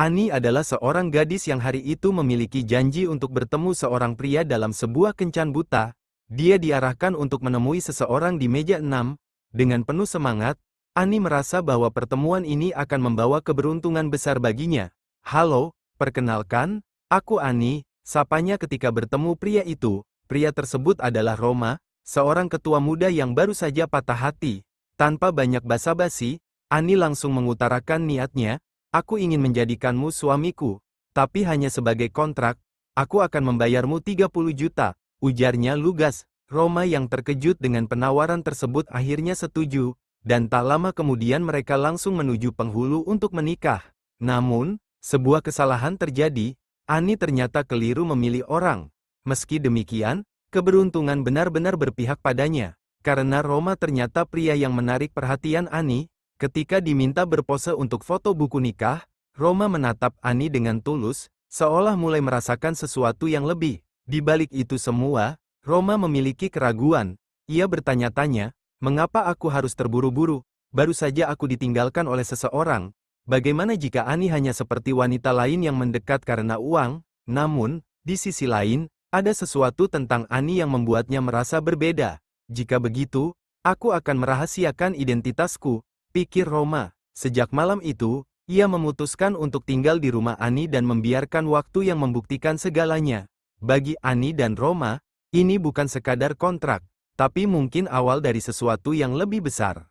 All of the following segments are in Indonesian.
Ani adalah seorang gadis yang hari itu memiliki janji untuk bertemu seorang pria dalam sebuah kencan buta. Dia diarahkan untuk menemui seseorang di meja 6. Dengan penuh semangat, Ani merasa bahwa pertemuan ini akan membawa keberuntungan besar baginya. Halo, perkenalkan, aku Ani, sapanya ketika bertemu pria itu. Pria tersebut adalah Roma, seorang ketua muda yang baru saja patah hati. Tanpa banyak basa-basi, Ani langsung mengutarakan niatnya, Aku ingin menjadikanmu suamiku, tapi hanya sebagai kontrak, aku akan membayarmu 30 juta, ujarnya lugas. Roma yang terkejut dengan penawaran tersebut akhirnya setuju, dan tak lama kemudian mereka langsung menuju penghulu untuk menikah. Namun, sebuah kesalahan terjadi, Ani ternyata keliru memilih orang. Meski demikian, keberuntungan benar-benar berpihak padanya, karena Roma ternyata pria yang menarik perhatian Ani, Ketika diminta berpose untuk foto buku nikah, Roma menatap Ani dengan tulus, seolah mulai merasakan sesuatu yang lebih. Di balik itu semua, Roma memiliki keraguan. Ia bertanya-tanya, mengapa aku harus terburu-buru? Baru saja aku ditinggalkan oleh seseorang. Bagaimana jika Ani hanya seperti wanita lain yang mendekat karena uang? Namun, di sisi lain, ada sesuatu tentang Ani yang membuatnya merasa berbeda. Jika begitu, aku akan merahasiakan identitasku, pikir Roma. Sejak malam itu, ia memutuskan untuk tinggal di rumah Ani dan membiarkan waktu yang membuktikan segalanya. Bagi Ani dan Roma, ini bukan sekadar kontrak, tapi mungkin awal dari sesuatu yang lebih besar.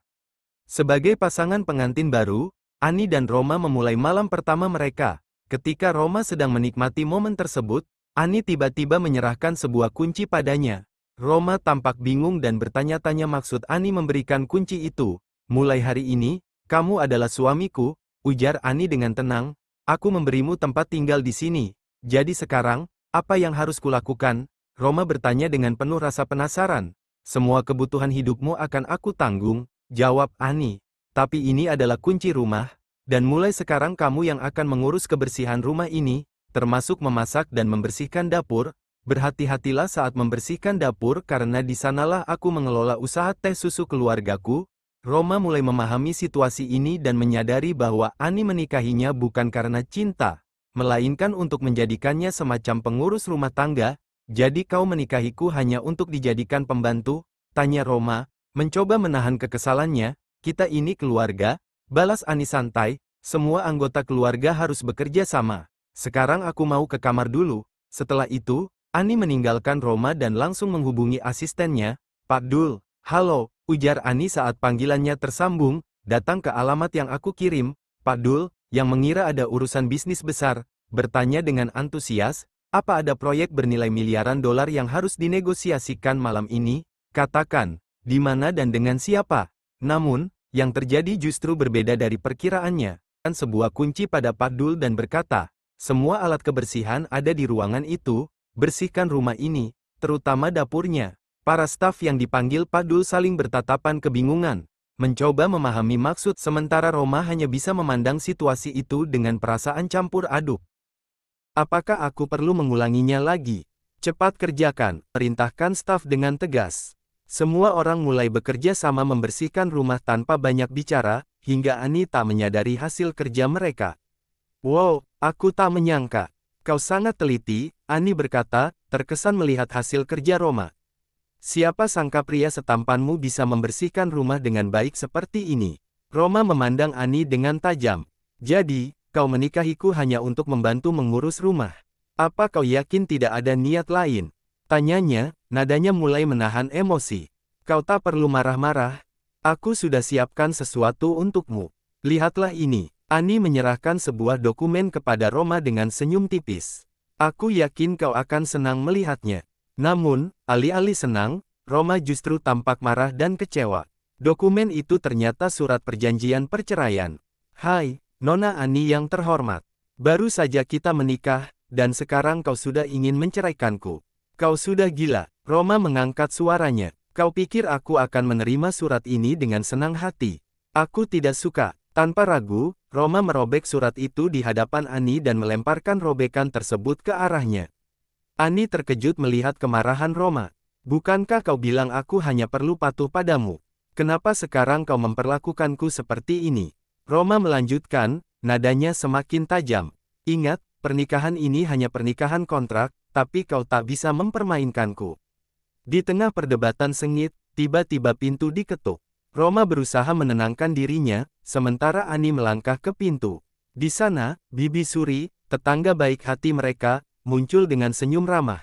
Sebagai pasangan pengantin baru, Ani dan Roma memulai malam pertama mereka. Ketika Roma sedang menikmati momen tersebut, Ani tiba-tiba menyerahkan sebuah kunci padanya. Roma tampak bingung dan bertanya-tanya maksud Ani memberikan kunci itu. Mulai hari ini, kamu adalah suamiku, ujar Ani dengan tenang, aku memberimu tempat tinggal di sini. Jadi sekarang, apa yang harus kulakukan? Roma bertanya dengan penuh rasa penasaran. Semua kebutuhan hidupmu akan aku tanggung, jawab Ani. Tapi ini adalah kunci rumah, dan mulai sekarang kamu yang akan mengurus kebersihan rumah ini, termasuk memasak dan membersihkan dapur. Berhati-hatilah saat membersihkan dapur karena di sanalah aku mengelola usaha teh susu keluargaku, Roma mulai memahami situasi ini dan menyadari bahwa Ani menikahinya bukan karena cinta, melainkan untuk menjadikannya semacam pengurus rumah tangga, jadi kau menikahiku hanya untuk dijadikan pembantu, tanya Roma, mencoba menahan kekesalannya, kita ini keluarga, balas Ani santai, semua anggota keluarga harus bekerja sama, sekarang aku mau ke kamar dulu, setelah itu, Ani meninggalkan Roma dan langsung menghubungi asistennya, Pak Dul, halo, ujar Ani saat panggilannya tersambung, datang ke alamat yang aku kirim, Pak Dul, yang mengira ada urusan bisnis besar, bertanya dengan antusias, apa ada proyek bernilai miliaran dolar yang harus dinegosiasikan malam ini? Katakan, di mana dan dengan siapa? Namun, yang terjadi justru berbeda dari perkiraannya. Dan sebuah kunci pada Pak Dul dan berkata, semua alat kebersihan ada di ruangan itu, bersihkan rumah ini, terutama dapurnya. Para staf yang dipanggil Padul saling bertatapan kebingungan, mencoba memahami maksud sementara Roma hanya bisa memandang situasi itu dengan perasaan campur aduk. Apakah aku perlu mengulanginya lagi? Cepat kerjakan, perintahkan staf dengan tegas. Semua orang mulai bekerja sama membersihkan rumah tanpa banyak bicara, hingga Anita menyadari hasil kerja mereka. Wow, aku tak menyangka. Kau sangat teliti, Ani berkata, terkesan melihat hasil kerja Roma. Siapa sangka pria setampanmu bisa membersihkan rumah dengan baik seperti ini? Roma memandang Ani dengan tajam. Jadi, kau menikahiku hanya untuk membantu mengurus rumah. Apa kau yakin tidak ada niat lain? Tanyanya, nadanya mulai menahan emosi. Kau tak perlu marah-marah. Aku sudah siapkan sesuatu untukmu. Lihatlah ini. Ani menyerahkan sebuah dokumen kepada Roma dengan senyum tipis. Aku yakin kau akan senang melihatnya. Namun, alih-alih senang, Roma justru tampak marah dan kecewa. Dokumen itu ternyata surat perjanjian perceraian. Hai, Nona Ani yang terhormat. Baru saja kita menikah, dan sekarang kau sudah ingin menceraikanku. Kau sudah gila, Roma mengangkat suaranya. Kau pikir aku akan menerima surat ini dengan senang hati? Aku tidak suka. Tanpa ragu, Roma merobek surat itu di hadapan Ani dan melemparkan robekan tersebut ke arahnya. Ani terkejut melihat kemarahan Roma. Bukankah kau bilang aku hanya perlu patuh padamu? Kenapa sekarang kau memperlakukanku seperti ini? Roma melanjutkan, nadanya semakin tajam. Ingat, pernikahan ini hanya pernikahan kontrak, tapi kau tak bisa mempermainkanku. Di tengah perdebatan sengit, tiba-tiba pintu diketuk. Roma berusaha menenangkan dirinya, sementara Ani melangkah ke pintu. Di sana, Bibi Suri, tetangga baik hati mereka, muncul dengan senyum ramah.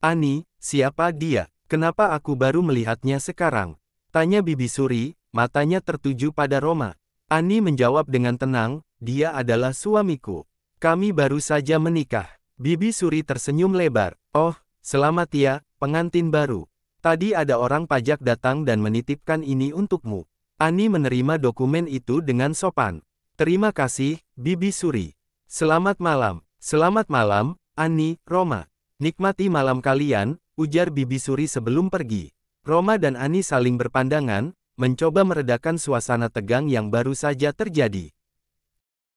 Ani, siapa dia? Kenapa aku baru melihatnya sekarang? Tanya Bibi Suri, matanya tertuju pada Roma. Ani menjawab dengan tenang, dia adalah suamiku. Kami baru saja menikah. Bibi Suri tersenyum lebar. Oh, selamat ya, pengantin baru. Tadi ada orang pajak datang dan menitipkan ini untukmu. Ani menerima dokumen itu dengan sopan. Terima kasih, Bibi Suri. Selamat malam. Selamat malam, Ani, Roma. Nikmati malam kalian, ujar Bibi Suri sebelum pergi. Roma dan Ani saling berpandangan, mencoba meredakan suasana tegang yang baru saja terjadi.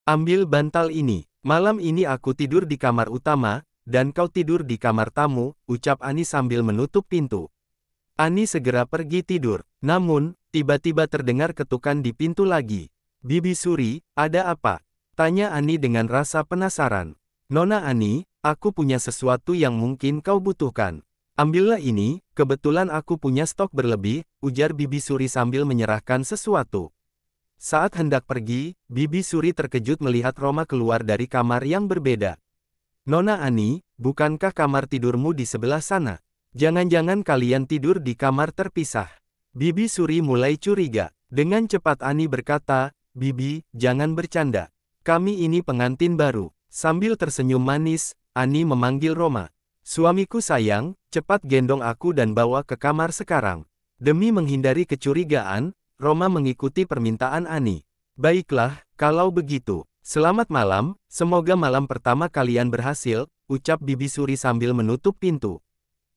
Ambil bantal ini. Malam ini aku tidur di kamar utama, dan kau tidur di kamar tamu, ucap Ani sambil menutup pintu. Ani segera pergi tidur. Namun, tiba-tiba terdengar ketukan di pintu lagi. Bibi Suri, ada apa? Tanya Ani dengan rasa penasaran. Nona Ani, Aku punya sesuatu yang mungkin kau butuhkan. Ambillah ini, kebetulan aku punya stok berlebih, ujar Bibi Suri sambil menyerahkan sesuatu. Saat hendak pergi, Bibi Suri terkejut melihat Roma keluar dari kamar yang berbeda. Nona Ani, bukankah kamar tidurmu di sebelah sana? Jangan-jangan kalian tidur di kamar terpisah. Bibi Suri mulai curiga. Dengan cepat Ani berkata, Bibi, jangan bercanda. Kami ini pengantin baru. Sambil tersenyum manis, Ani memanggil Roma. Suamiku sayang, cepat gendong aku dan bawa ke kamar sekarang. Demi menghindari kecurigaan, Roma mengikuti permintaan Ani. Baiklah, kalau begitu. Selamat malam, semoga malam pertama kalian berhasil, ucap Bibi Suri sambil menutup pintu.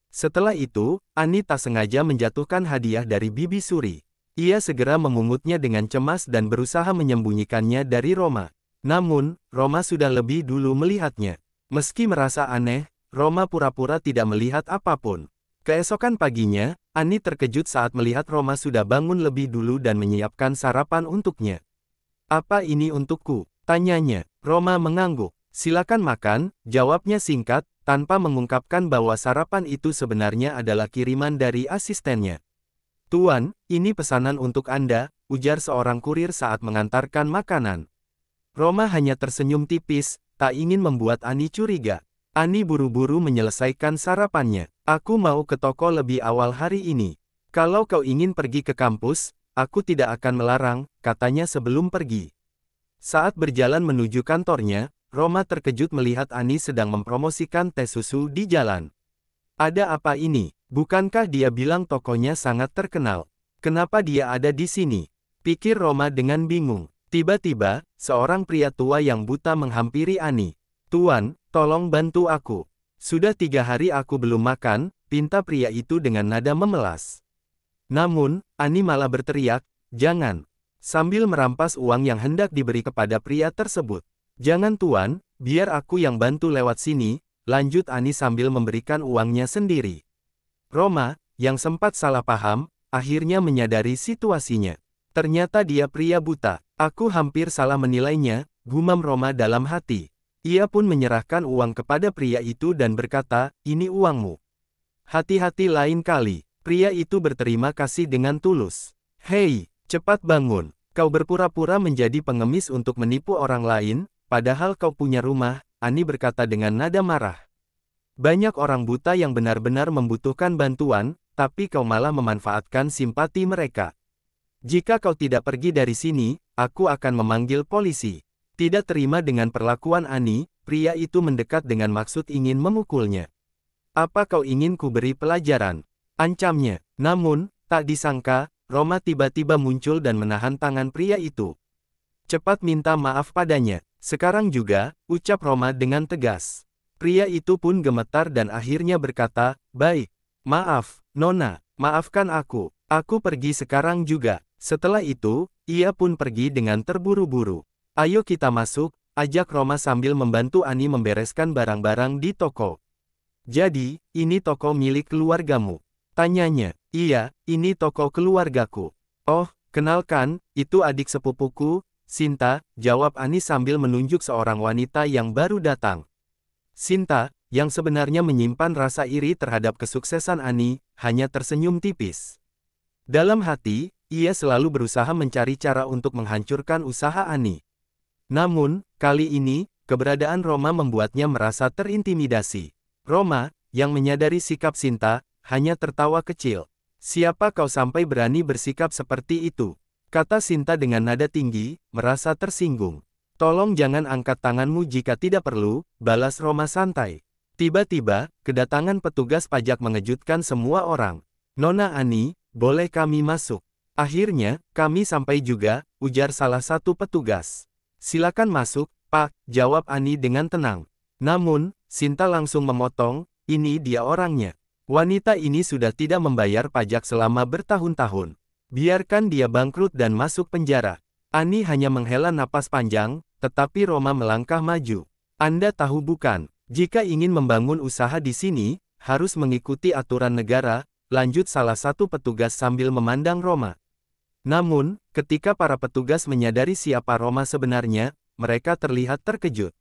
Setelah itu, Ani tak sengaja menjatuhkan hadiah dari Bibi Suri. Ia segera memungutnya dengan cemas dan berusaha menyembunyikannya dari Roma. Namun, Roma sudah lebih dulu melihatnya. Meski merasa aneh, Roma pura-pura tidak melihat apapun. Keesokan paginya, Ani terkejut saat melihat Roma sudah bangun lebih dulu dan menyiapkan sarapan untuknya. Apa ini untukku? Tanyanya. Roma mengangguk. Silakan makan, jawabnya singkat, tanpa mengungkapkan bahwa sarapan itu sebenarnya adalah kiriman dari asistennya. Tuan, ini pesanan untuk Anda, ujar seorang kurir saat mengantarkan makanan. Roma hanya tersenyum tipis, tak ingin membuat Ani curiga. Ani buru-buru menyelesaikan sarapannya. Aku mau ke toko lebih awal hari ini. Kalau kau ingin pergi ke kampus, aku tidak akan melarang, katanya sebelum pergi. Saat berjalan menuju kantornya, Roma terkejut melihat Ani sedang mempromosikan teh susu di jalan. Ada apa ini? Bukankah dia bilang tokonya sangat terkenal? Kenapa dia ada di sini? Pikir Roma dengan bingung. Tiba-tiba, seorang pria tua yang buta menghampiri Ani. Tuan, tolong bantu aku. Sudah tiga hari aku belum makan, pinta pria itu dengan nada memelas. Namun, Ani malah berteriak, jangan. Sambil merampas uang yang hendak diberi kepada pria tersebut. Jangan tuan, biar aku yang bantu lewat sini, lanjut Ani sambil memberikan uangnya sendiri. Roma, yang sempat salah paham, akhirnya menyadari situasinya. Ternyata dia pria buta. Aku hampir salah menilainya, gumam Roma dalam hati. Ia pun menyerahkan uang kepada pria itu dan berkata, ini uangmu. Hati-hati lain kali. Pria itu berterima kasih dengan tulus. Hei, cepat bangun. Kau berpura-pura menjadi pengemis untuk menipu orang lain, padahal kau punya rumah, Ani berkata dengan nada marah. Banyak orang buta yang benar-benar membutuhkan bantuan, tapi kau malah memanfaatkan simpati mereka. Jika kau tidak pergi dari sini, aku akan memanggil polisi. Tidak terima dengan perlakuan Ani, pria itu mendekat dengan maksud ingin memukulnya. Apa kau ingin kuberi pelajaran? Ancamnya. Namun, tak disangka, Roma tiba-tiba muncul dan menahan tangan pria itu. Cepat minta maaf padanya. Sekarang juga, ucap Roma dengan tegas. Pria itu pun gemetar dan akhirnya berkata, Baik, maaf, Nona, maafkan aku, aku pergi sekarang juga. Setelah itu, ia pun pergi dengan terburu-buru. Ayo kita masuk, ajak Roma sambil membantu Ani membereskan barang-barang di toko. Jadi, ini toko milik keluargamu? Tanyanya, iya, ini toko keluargaku. Oh, kenalkan, itu adik sepupuku, Sinta, jawab Ani sambil menunjuk seorang wanita yang baru datang. Sinta, yang sebenarnya menyimpan rasa iri terhadap kesuksesan Ani, hanya tersenyum tipis. Dalam hati, ia selalu berusaha mencari cara untuk menghancurkan usaha Ani. Namun, kali ini, keberadaan Roma membuatnya merasa terintimidasi. Roma, yang menyadari sikap Sinta, hanya tertawa kecil. Siapa kau sampai berani bersikap seperti itu? Kata Sinta dengan nada tinggi, merasa tersinggung. Tolong jangan angkat tanganmu jika tidak perlu, balas Roma santai. Tiba-tiba, kedatangan petugas pajak mengejutkan semua orang. Nona Ani, boleh kami masuk? Akhirnya, kami sampai juga, ujar salah satu petugas. Silakan masuk, Pak, jawab Ani dengan tenang. Namun, Sinta langsung memotong, ini dia orangnya. Wanita ini sudah tidak membayar pajak selama bertahun-tahun. Biarkan dia bangkrut dan masuk penjara. Ani hanya menghela napas panjang, tetapi Roma melangkah maju. Anda tahu bukan, jika ingin membangun usaha di sini, harus mengikuti aturan negara, lanjut salah satu petugas sambil memandang Roma. Namun, ketika para petugas menyadari siapa Roma sebenarnya, mereka terlihat terkejut.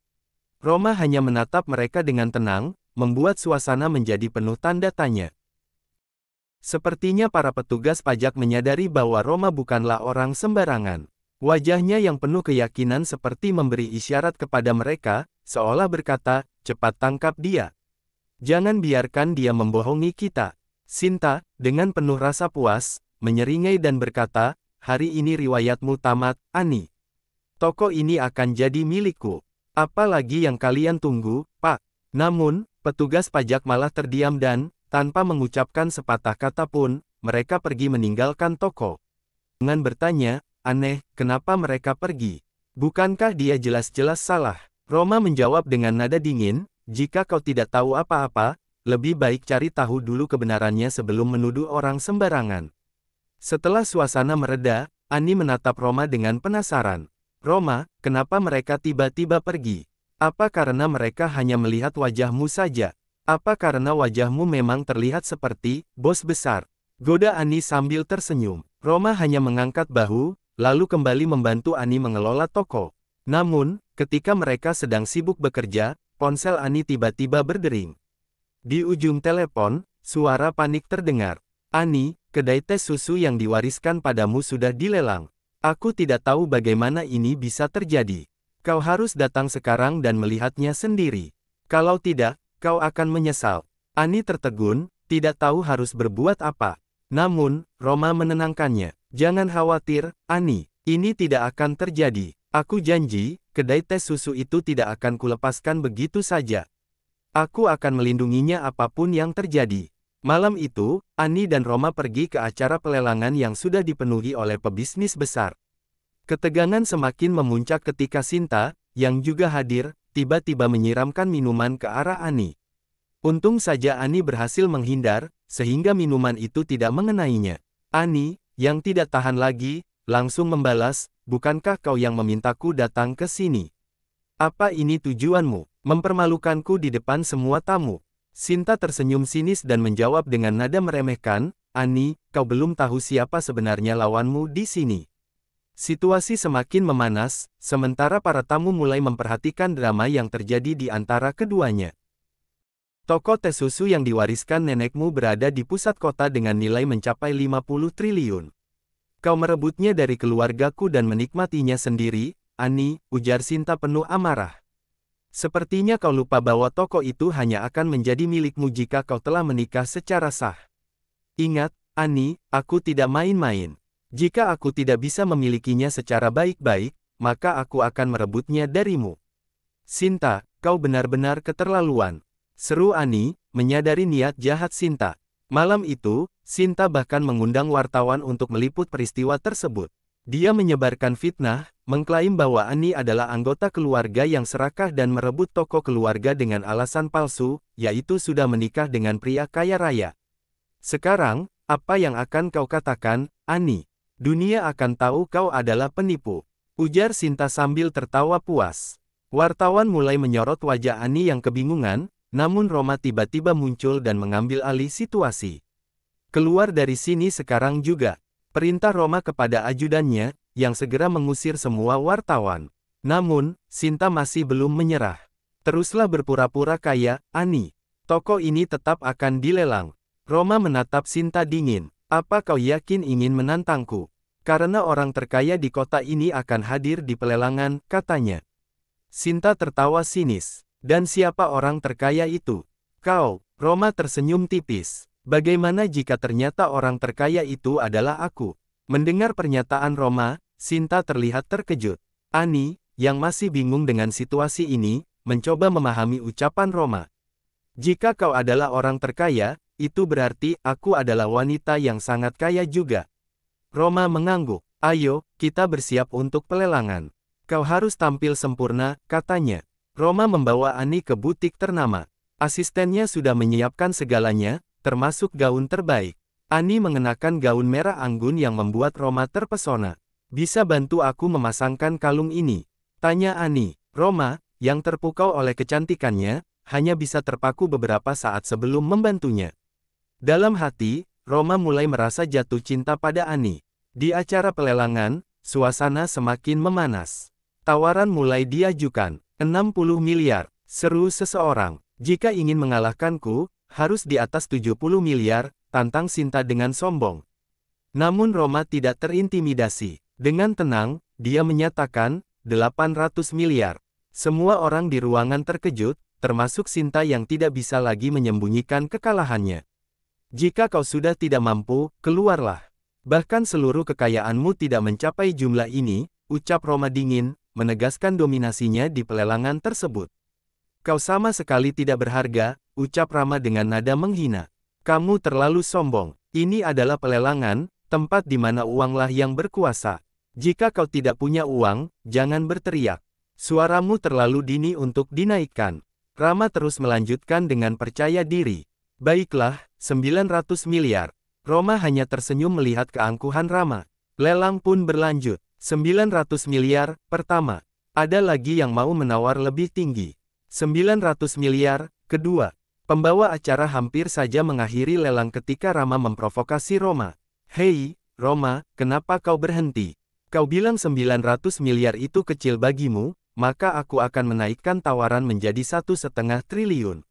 Roma hanya menatap mereka dengan tenang, membuat suasana menjadi penuh tanda tanya. Sepertinya para petugas pajak menyadari bahwa Roma bukanlah orang sembarangan. Wajahnya yang penuh keyakinan seperti memberi isyarat kepada mereka, seolah berkata, cepat tangkap dia. Jangan biarkan dia membohongi kita. Sinta, dengan penuh rasa puas, menyeringai dan berkata, hari ini riwayatmu tamat, Ani. Toko ini akan jadi milikku. Apalagi yang kalian tunggu, Pak. Namun, petugas pajak malah terdiam dan, tanpa mengucapkan sepatah kata pun, mereka pergi meninggalkan toko. Dengan bertanya, aneh, kenapa mereka pergi? Bukankah dia jelas-jelas salah? Roma menjawab dengan nada dingin, jika kau tidak tahu apa-apa, lebih baik cari tahu dulu kebenarannya sebelum menuduh orang sembarangan. Setelah suasana mereda, Ani menatap Roma dengan penasaran. Roma, kenapa mereka tiba-tiba pergi? Apa karena mereka hanya melihat wajahmu saja? Apa karena wajahmu memang terlihat seperti bos besar? Goda Ani sambil tersenyum. Roma hanya mengangkat bahu, lalu kembali membantu Ani mengelola toko. Namun, ketika mereka sedang sibuk bekerja, ponsel Ani tiba-tiba berdering. Di ujung telepon, suara panik terdengar. Ani, kedai teh susu yang diwariskan padamu sudah dilelang. Aku tidak tahu bagaimana ini bisa terjadi. Kau harus datang sekarang dan melihatnya sendiri. Kalau tidak, kau akan menyesal. Ani tertegun, tidak tahu harus berbuat apa. Namun, Roma menenangkannya. Jangan khawatir, Ani. Ini tidak akan terjadi. Aku janji, kedai teh susu itu tidak akan kulepaskan begitu saja. Aku akan melindunginya apapun yang terjadi. Malam itu, Ani dan Roma pergi ke acara pelelangan yang sudah dipenuhi oleh pebisnis besar. Ketegangan semakin memuncak ketika Sinta, yang juga hadir, tiba-tiba menyiramkan minuman ke arah Ani. Untung saja Ani berhasil menghindar, sehingga minuman itu tidak mengenainya. Ani, yang tidak tahan lagi, langsung membalas, bukankah kau yang memintaku datang ke sini? Apa ini tujuanmu? Mempermalukanku di depan semua tamu. Sinta tersenyum sinis dan menjawab dengan nada meremehkan, Ani, kau belum tahu siapa sebenarnya lawanmu di sini. Situasi semakin memanas, sementara para tamu mulai memperhatikan drama yang terjadi di antara keduanya. Toko teh susu yang diwariskan nenekmu berada di pusat kota dengan nilai mencapai 50 triliun. Kau merebutnya dari keluargaku dan menikmatinya sendiri, Ani, ujar Sinta penuh amarah. Sepertinya kau lupa bahwa toko itu hanya akan menjadi milikmu jika kau telah menikah secara sah. Ingat, Ani, aku tidak main-main. Jika aku tidak bisa memilikinya secara baik-baik, maka aku akan merebutnya darimu. Sinta, kau benar-benar keterlaluan. Seru Ani, menyadari niat jahat Sinta. Malam itu, Sinta bahkan mengundang wartawan untuk meliput peristiwa tersebut. Dia menyebarkan fitnah, mengklaim bahwa Ani adalah anggota keluarga yang serakah dan merebut toko keluarga dengan alasan palsu, yaitu sudah menikah dengan pria kaya raya. Sekarang, apa yang akan kau katakan, Ani? Dunia akan tahu kau adalah penipu. Ujar Sinta sambil tertawa puas. Wartawan mulai menyorot wajah Ani yang kebingungan, namun Roma tiba-tiba muncul dan mengambil alih situasi. Keluar dari sini sekarang juga. Perintah Roma kepada ajudannya, yang segera mengusir semua wartawan. Namun, Sinta masih belum menyerah. Teruslah berpura-pura kaya, Ani. Toko ini tetap akan dilelang. Roma menatap Sinta dingin. Apa kau yakin ingin menantangku? Karena orang terkaya di kota ini akan hadir di pelelangan, katanya. Sinta tertawa sinis. Dan siapa orang terkaya itu? Kau, Roma tersenyum tipis. Bagaimana jika ternyata orang terkaya itu adalah aku? Mendengar pernyataan Roma, Sinta terlihat terkejut. Ani, yang masih bingung dengan situasi ini, mencoba memahami ucapan Roma. Jika kau adalah orang terkaya, itu berarti aku adalah wanita yang sangat kaya juga. Roma mengangguk. Ayo, kita bersiap untuk pelelangan. Kau harus tampil sempurna, katanya. Roma membawa Ani ke butik ternama. Asistennya sudah menyiapkan segalanya, termasuk gaun terbaik. Ani mengenakan gaun merah anggun yang membuat Roma terpesona. Bisa bantu aku memasangkan kalung ini? Tanya Ani. Roma, yang terpukau oleh kecantikannya, hanya bisa terpaku beberapa saat sebelum membantunya. Dalam hati, Roma mulai merasa jatuh cinta pada Ani. Di acara pelelangan, suasana semakin memanas. Tawaran mulai diajukan, 60 miliar, seru seseorang. Jika ingin mengalahkanku, harus di atas 70 miliar, tantang Sinta dengan sombong. Namun Roma tidak terintimidasi. Dengan tenang, dia menyatakan, 800 miliar. Semua orang di ruangan terkejut, termasuk Sinta yang tidak bisa lagi menyembunyikan kekalahannya. Jika kau sudah tidak mampu, keluarlah. Bahkan seluruh kekayaanmu tidak mencapai jumlah ini, ucap Roma dingin, menegaskan dominasinya di pelelangan tersebut. Kau sama sekali tidak berharga, ucap Rama dengan nada menghina. Kamu terlalu sombong. Ini adalah pelelangan, tempat di mana uanglah yang berkuasa. Jika kau tidak punya uang, jangan berteriak. Suaramu terlalu dini untuk dinaikkan. Rama terus melanjutkan dengan percaya diri. Baiklah, 900 miliar. Roma hanya tersenyum melihat keangkuhan Rama. Lelang pun berlanjut. 900 miliar, pertama. Ada lagi yang mau menawar lebih tinggi. 900 miliar, kedua, pembawa acara hampir saja mengakhiri lelang ketika Rama memprovokasi Roma. Hei, Roma, kenapa kau berhenti? Kau bilang 900 miliar itu kecil bagimu, maka aku akan menaikkan tawaran menjadi satu setengah triliun.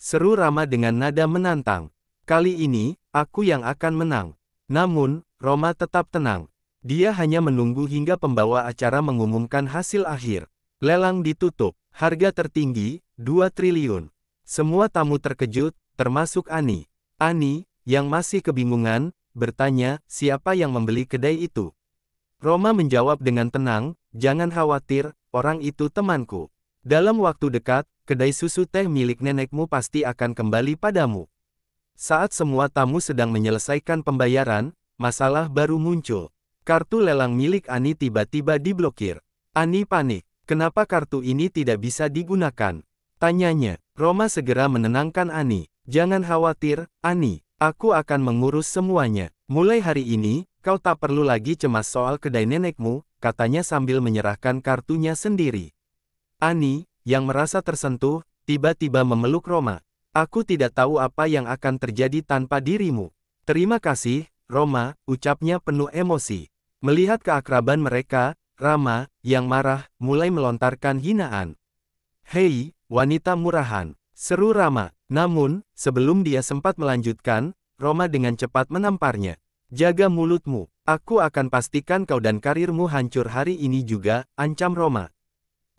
Seru Rama dengan nada menantang. Kali ini, aku yang akan menang. Namun, Roma tetap tenang. Dia hanya menunggu hingga pembawa acara mengumumkan hasil akhir. Lelang ditutup. Harga tertinggi, 2 triliun. Semua tamu terkejut, termasuk Ani. Ani, yang masih kebingungan, bertanya, siapa yang membeli kedai itu? Roma menjawab dengan tenang, jangan khawatir, orang itu temanku. Dalam waktu dekat, kedai susu teh milik nenekmu pasti akan kembali padamu. Saat semua tamu sedang menyelesaikan pembayaran, masalah baru muncul. Kartu lelang milik Ani tiba-tiba diblokir. Ani panik. Kenapa kartu ini tidak bisa digunakan? Tanyanya. Roma segera menenangkan Ani. Jangan khawatir, Ani. Aku akan mengurus semuanya. Mulai hari ini, kau tak perlu lagi cemas soal kedai nenekmu, katanya sambil menyerahkan kartunya sendiri. Ani, yang merasa tersentuh, tiba-tiba memeluk Roma. Aku tidak tahu apa yang akan terjadi tanpa dirimu. Terima kasih, Roma, ucapnya penuh emosi. Melihat keakraban mereka, Rama, yang marah, mulai melontarkan hinaan. Hei, wanita murahan, seru Rama. Namun, sebelum dia sempat melanjutkan, Roma dengan cepat menamparnya. Jaga mulutmu, aku akan pastikan kau dan karirmu hancur hari ini juga, ancam Roma.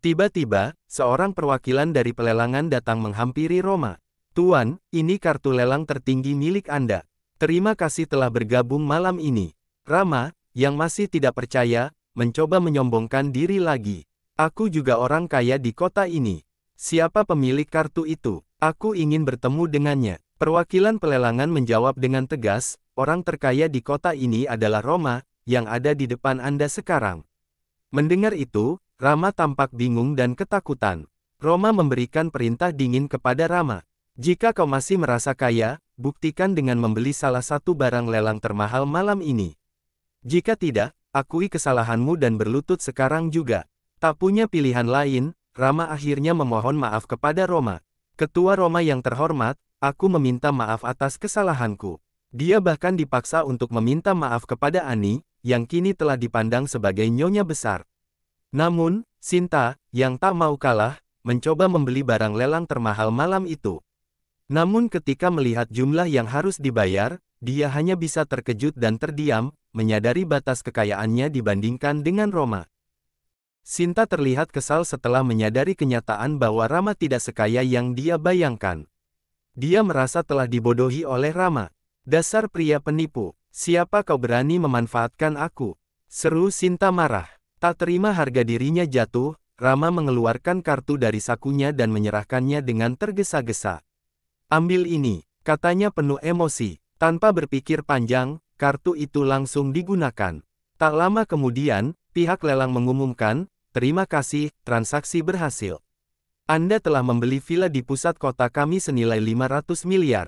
Tiba-tiba, seorang perwakilan dari pelelangan datang menghampiri Roma. Tuan, ini kartu lelang tertinggi milik Anda. Terima kasih telah bergabung malam ini. Rama, yang masih tidak percaya, mencoba menyombongkan diri lagi. Aku juga orang kaya di kota ini. Siapa pemilik kartu itu? Aku ingin bertemu dengannya. Perwakilan pelelangan menjawab dengan tegas, orang terkaya di kota ini adalah Roma, yang ada di depan Anda sekarang. Mendengar itu, Rama tampak bingung dan ketakutan. Roma memberikan perintah dingin kepada Rama. Jika kau masih merasa kaya, buktikan dengan membeli salah satu barang lelang termahal malam ini. Jika tidak, Akui kesalahanmu dan berlutut sekarang juga. Tak punya pilihan lain, Rama akhirnya memohon maaf kepada Roma. Ketua Roma yang terhormat, aku meminta maaf atas kesalahanku. Dia bahkan dipaksa untuk meminta maaf kepada Ani, yang kini telah dipandang sebagai nyonya besar. Namun, Sinta, yang tak mau kalah, mencoba membeli barang lelang termahal malam itu. Namun ketika melihat jumlah yang harus dibayar, dia hanya bisa terkejut dan terdiam, menyadari batas kekayaannya dibandingkan dengan Roma. Sinta terlihat kesal setelah menyadari kenyataan bahwa Rama tidak sekaya yang dia bayangkan. Dia merasa telah dibodohi oleh Rama. Dasar pria penipu, siapa kau berani memanfaatkan aku? Seru Sinta marah. Tak terima harga dirinya jatuh, Rama mengeluarkan kartu dari sakunya dan menyerahkannya dengan tergesa-gesa. Ambil ini, katanya penuh emosi. Tanpa berpikir panjang, kartu itu langsung digunakan. Tak lama kemudian, pihak lelang mengumumkan, terima kasih, transaksi berhasil. Anda telah membeli villa di pusat kota kami senilai 500 miliar.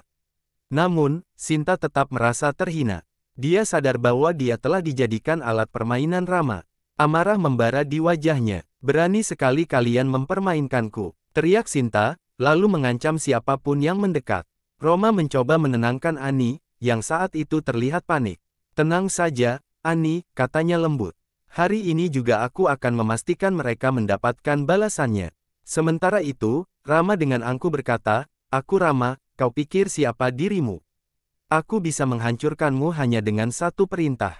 Namun, Sinta tetap merasa terhina. Dia sadar bahwa dia telah dijadikan alat permainan Rama. Amarah membara di wajahnya. Berani sekali kalian mempermainkanku. Teriak Sinta, lalu mengancam siapapun yang mendekat. Roma mencoba menenangkan Ani, yang saat itu terlihat panik. Tenang saja, Ani, katanya lembut. Hari ini juga aku akan memastikan mereka mendapatkan balasannya. Sementara itu, Rama dengan angku berkata, Aku Rama, kau pikir siapa dirimu? Aku bisa menghancurkanmu hanya dengan satu perintah.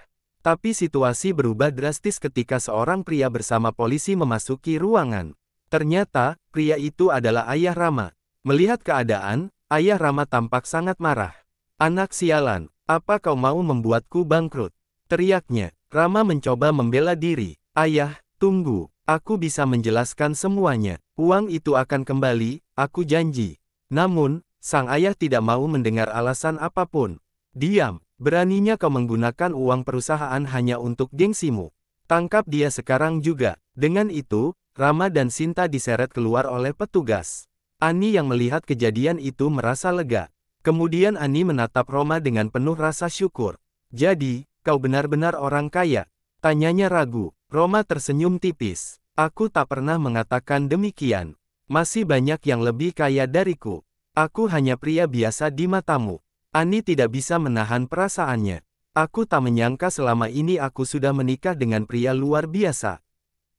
Tapi situasi berubah drastis ketika seorang pria bersama polisi memasuki ruangan. Ternyata, pria itu adalah ayah Rama. Melihat keadaan, ayah Rama tampak sangat marah. Anak sialan, apa kau mau membuatku bangkrut? Teriaknya, Rama mencoba membela diri. Ayah, tunggu, aku bisa menjelaskan semuanya. Uang itu akan kembali, aku janji. Namun, sang ayah tidak mau mendengar alasan apapun. Diam, beraninya kau menggunakan uang perusahaan hanya untuk gengsimu. Tangkap dia sekarang juga. Dengan itu, Rama dan Sinta diseret keluar oleh petugas. Ani yang melihat kejadian itu merasa lega. Kemudian Ani menatap Roma dengan penuh rasa syukur. Jadi, kau benar-benar orang kaya? Tanyanya ragu. Roma tersenyum tipis. Aku tak pernah mengatakan demikian. Masih banyak yang lebih kaya dariku. Aku hanya pria biasa di matamu. Ani tidak bisa menahan perasaannya. Aku tak menyangka selama ini aku sudah menikah dengan pria luar biasa.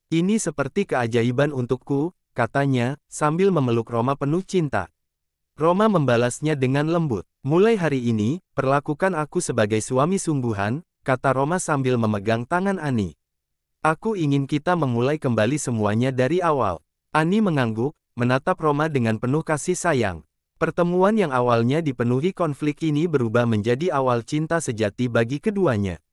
Ini seperti keajaiban untukku, katanya, sambil memeluk Roma penuh cinta. Roma membalasnya dengan lembut. Mulai hari ini, perlakukan aku sebagai suami sungguhan, kata Roma sambil memegang tangan Ani. Aku ingin kita memulai kembali semuanya dari awal. Ani mengangguk, menatap Roma dengan penuh kasih sayang. Pertemuan yang awalnya dipenuhi konflik ini berubah menjadi awal cinta sejati bagi keduanya.